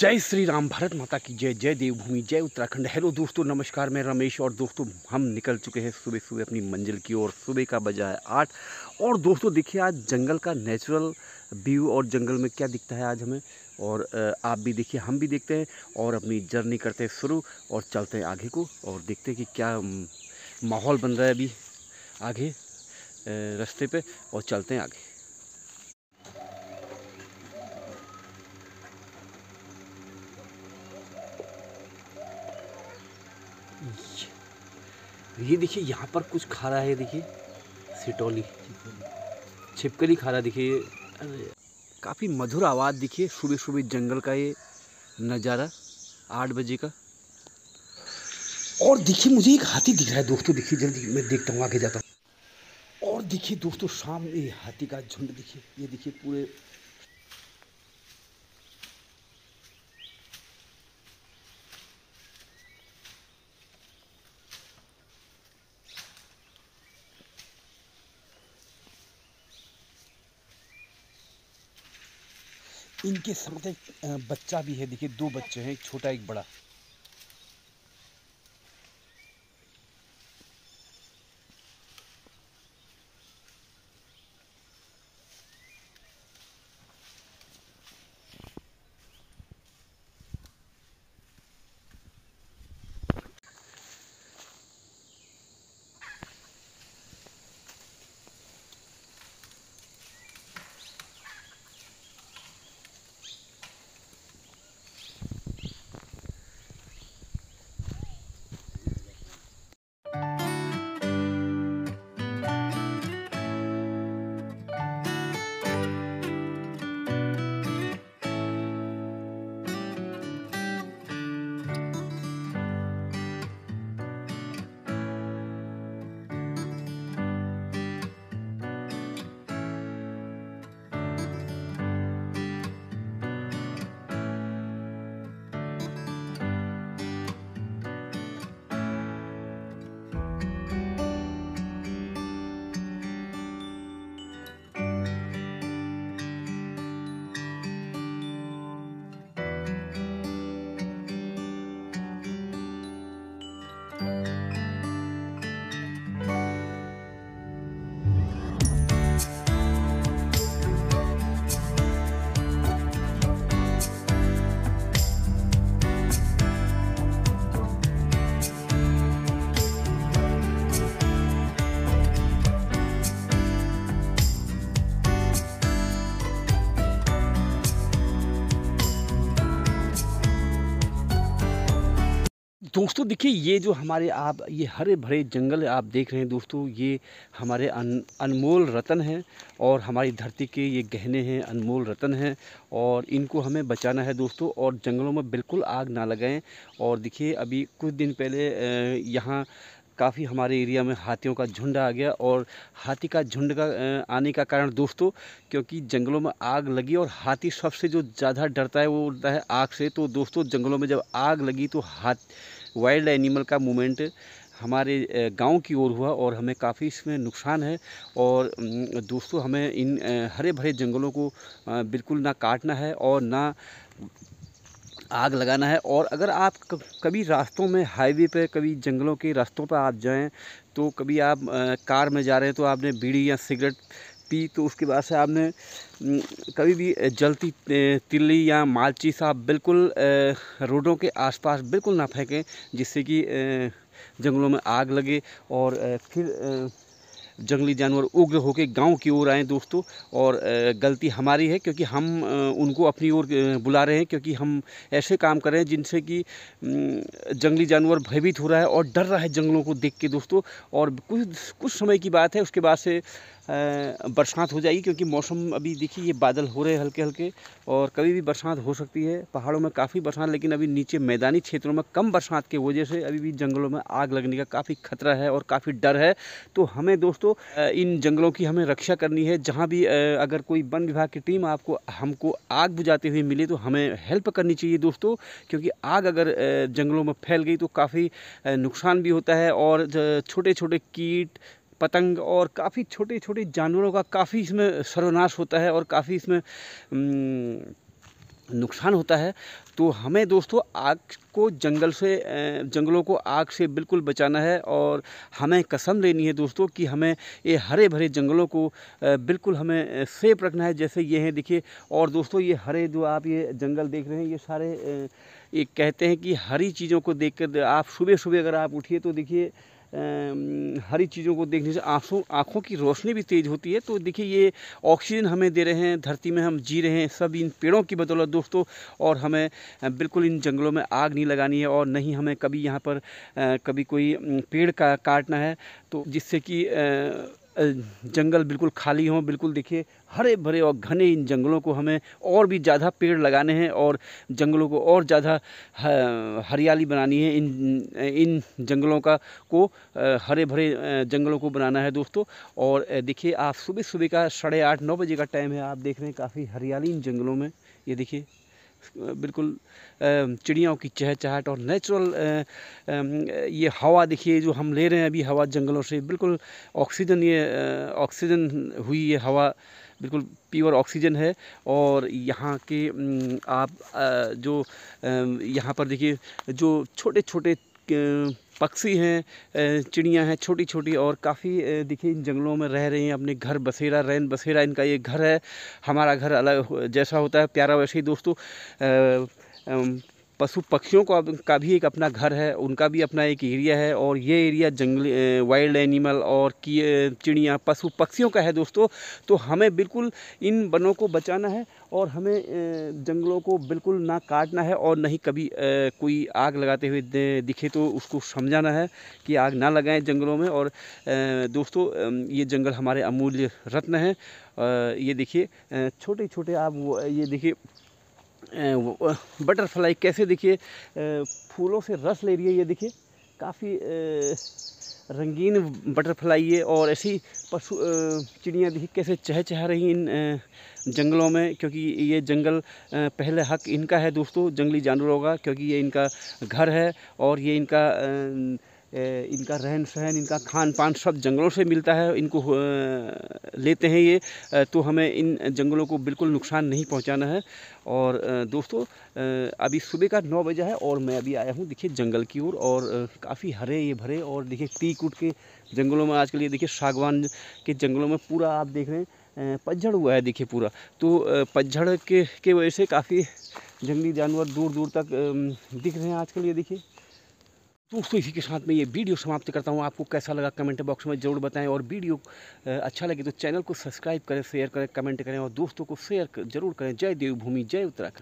जय श्री राम भारत माता की जय जय देवभूमि जय उत्तराखंड हेलो दोस्तों नमस्कार मैं रमेश और दोस्तों हम निकल चुके हैं सुबह सुबह अपनी मंजिल की ओर सुबह का बजा है आठ और दोस्तों देखिए आज जंगल का नेचुरल व्यू और जंगल में क्या दिखता है आज हमें और आप भी देखिए हम भी देखते हैं और अपनी जर्नी करते हैं शुरू और चलते हैं आगे को और देखते हैं कि क्या माहौल बन रहा है अभी आगे रास्ते पे और चलते हैं आगे ये देखिए यहाँ पर कुछ खा रहा है देखिए सिटोली छिपकली खा रहा काफ़ी मधुर आवाज़ दिखिए सुबह सुबह जंगल का ये नज़ारा आठ बजे का और देखिए मुझे एक हाथी दिख रहा है दोस्तों देखिए जल्दी मैं देखता हूँ आगे जाता हूँ और देखिए दोस्तों शाम में हाथी का झुंड दिखे ये देखिए पूरे इनके साथ एक बच्चा भी है देखिए दो बच्चे हैं एक छोटा एक बड़ा दोस्तों देखिए ये जो हमारे आप ये हरे भरे जंगल आप देख रहे हैं दोस्तों ये हमारे अन, अनमोल रतन हैं और हमारी धरती के ये गहने हैं अनमोल रतन हैं और इनको हमें बचाना है दोस्तों और जंगलों में बिल्कुल आग ना लगाएं और देखिए अभी कुछ दिन पहले यहाँ काफ़ी हमारे एरिया में हाथियों का झुंड आ गया और हाथी का झुंड का आने का कारण दोस्तों क्योंकि जंगलों में आग लगी और हाथी सबसे जो ज़्यादा डरता है वो डरता है आग से तो दोस्तों जंगलों में जब आग लगी तो हाथ वाइल्ड एनिमल का मूवमेंट हमारे गांव की ओर हुआ और हमें काफ़ी इसमें नुकसान है और दोस्तों हमें इन हरे भरे जंगलों को बिल्कुल ना काटना है और ना आग लगाना है और अगर आप कभी रास्तों में हाईवे पे कभी जंगलों के रास्तों पर आप जाएं तो कभी आप कार में जा रहे हैं तो आपने बीड़ी या सिगरेट पी तो उसके बाद से आपने कभी भी जलती तिल्ली या मालची सा बिल्कुल रोडों के आसपास बिल्कुल ना फेंकें जिससे कि जंगलों में आग लगे और फिर जंगली जानवर उग्र होकर गांव की ओर आएँ दोस्तों और गलती हमारी है क्योंकि हम उनको अपनी ओर बुला रहे हैं क्योंकि हम ऐसे काम कर रहे हैं जिनसे कि जंगली जानवर भयभीत हो रहा है और डर रहा है जंगलों को देख के दोस्तों और कुछ कुछ समय की बात है उसके बाद से बरसात हो जाएगी क्योंकि मौसम अभी देखिए ये बादल हो रहे हैं हल्के हल्के और कभी भी बरसात हो सकती है पहाड़ों में काफ़ी बरसात लेकिन अभी नीचे मैदानी क्षेत्रों में कम बरसात के वजह से अभी भी जंगलों में आग लगने का काफ़ी खतरा है और काफ़ी डर है तो हमें दोस्तों इन जंगलों की हमें रक्षा करनी है जहाँ भी अगर कोई वन विभाग की टीम आपको हमको आग बुझाते हुए मिले तो हमें हेल्प करनी चाहिए दोस्तों क्योंकि आग अगर जंगलों में फैल गई तो काफ़ी नुकसान भी होता है और छोटे छोटे कीट पतंग और काफ़ी छोटे छोटे जानवरों का काफ़ी इसमें सर्वनाश होता है और काफ़ी इसमें नुकसान होता है तो हमें दोस्तों आग को जंगल से जंगलों को आग से बिल्कुल बचाना है और हमें कसम लेनी है दोस्तों कि हमें ये हरे भरे जंगलों को बिल्कुल हमें सेफ रखना है जैसे ये हैं देखिए और दोस्तों ये हरे जो आप ये जंगल देख रहे हैं ये सारे ये कहते हैं कि हरी चीज़ों को देख कर आप सुबह सुबह अगर आप उठिए तो देखिए हरी चीज़ों को देखने से आंसू आँखों की रोशनी भी तेज़ होती है तो देखिए ये ऑक्सीजन हमें दे रहे हैं धरती में हम जी रहे हैं सब इन पेड़ों की बदौलत दोस्तों और हमें बिल्कुल इन जंगलों में आग नहीं लगानी है और न ही हमें कभी यहाँ पर कभी कोई पेड़ का काटना है तो जिससे कि जंगल बिल्कुल खाली हों बिल्कुल देखिए हरे भरे और घने इन जंगलों को हमें और भी ज़्यादा पेड़ लगाने हैं और जंगलों को और ज़्यादा हरियाली बनानी है इन इन जंगलों का को हरे भरे जंगलों को बनाना है दोस्तों और देखिए आप सुबह सुबह का साढ़े आठ नौ बजे का टाइम है आप देख रहे हैं काफ़ी हरियाली इन जंगलों में ये देखिए बिल्कुल चिड़ियाओं की चहचहट और नेचुरल ये हवा देखिए जो हम ले रहे हैं अभी हवा जंगलों से बिल्कुल ऑक्सीजन ये ऑक्सीजन हुई ये हवा बिल्कुल प्योर ऑक्सीजन है और यहाँ के आप जो यहाँ पर देखिए जो छोटे छोटे पक्षी हैं चिड़ियाँ हैं छोटी छोटी और काफ़ी देखिए इन जंगलों में रह रही हैं अपने घर बसेरा रैन बसेरा इनका ये घर है हमारा घर अलग जैसा होता है प्यारा वैसे ही दोस्तों पशु पक्षियों को का भी एक अपना घर है उनका भी अपना एक एरिया है और ये एरिया जंगली वाइल्ड एनिमल और की चिड़िया पशु पक्षियों का है दोस्तों तो हमें बिल्कुल इन वनों को बचाना है और हमें जंगलों को बिल्कुल ना काटना है और नहीं कभी कोई आग लगाते हुए दिखे तो उसको समझाना है कि आग ना लगाएं जंगलों में और दोस्तों ये जंगल हमारे अमूल्य रत्न हैं ये देखिए छोटे छोटे आप ये देखिए बटरफ्लाई कैसे देखिए फूलों से रस ले रही है ये देखिए काफ़ी रंगीन बटरफ्लाई है और ऐसी पशु चिड़ियाँ देखिए कैसे चह चह रही इन जंगलों में क्योंकि ये जंगल पहले हक इनका है दोस्तों जंगली जानवरों का क्योंकि ये इनका घर है और ये इनका इनका रहन सहन इनका खान पान सब जंगलों से मिलता है इनको लेते हैं ये तो हमें इन जंगलों को बिल्कुल नुकसान नहीं पहुंचाना है और दोस्तों अभी सुबह का नौ बजा है और मैं अभी आया हूँ देखिए जंगल की ओर और, और काफ़ी हरे ये भरे और देखिए टीक उट के जंगलों में आजकल ये देखिए सागवान के जंगलों में पूरा आप देख रहे हैं पतझड़ हुआ है देखिए पूरा तो पतझड़ के के वजह से काफ़ी जंगली जानवर दूर दूर तक दिख रहे हैं आजकल ये देखिए दोस्तों इसी के साथ मैं ये वीडियो समाप्त करता हूँ आपको कैसा लगा कमेंट बॉक्स में ज़रूर बताएं और वीडियो अच्छा लगे तो चैनल को सब्सक्राइब करें शेयर करें कमेंट करें और दोस्तों को शेयर जरूर करें जय देवभूमि जय उत्तराखंड